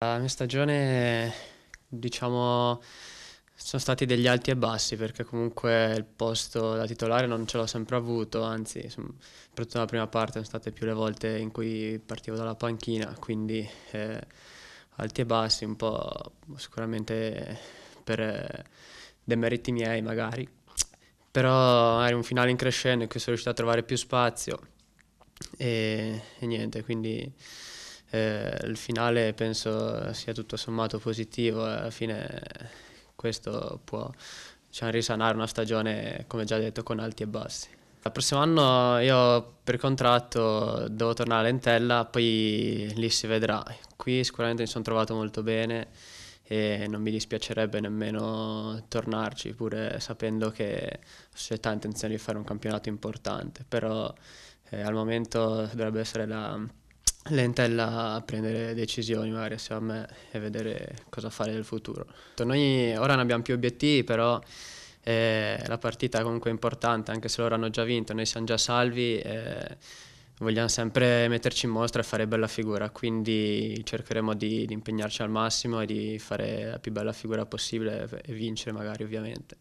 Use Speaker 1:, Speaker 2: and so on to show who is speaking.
Speaker 1: La mia stagione, diciamo, sono stati degli alti e bassi perché comunque il posto da titolare non ce l'ho sempre avuto, anzi, soprattutto nella prima parte sono state più le volte in cui partivo dalla panchina, quindi eh, alti e bassi un po' sicuramente per eh, demeriti miei magari, però era un finale in crescendo in cui sono riuscito a trovare più spazio e, e niente, quindi eh, il finale penso sia tutto sommato positivo e eh, alla fine questo può diciamo, risanare una stagione, come già detto, con alti e bassi. Il prossimo anno io per contratto devo tornare a Lentella, poi lì si vedrà. Qui sicuramente mi sono trovato molto bene e non mi dispiacerebbe nemmeno tornarci, pure sapendo che la società ha intenzione di fare un campionato importante, però eh, al momento dovrebbe essere la lentella a prendere decisioni magari assieme a me e vedere cosa fare nel futuro. Cioè, noi ora non abbiamo più obiettivi, però eh, la partita è comunque importante, anche se loro hanno già vinto, noi siamo già salvi. Eh, vogliamo sempre metterci in mostra e fare bella figura, quindi cercheremo di, di, impegnarci al massimo e di fare la più bella figura possibile e vincere magari ovviamente.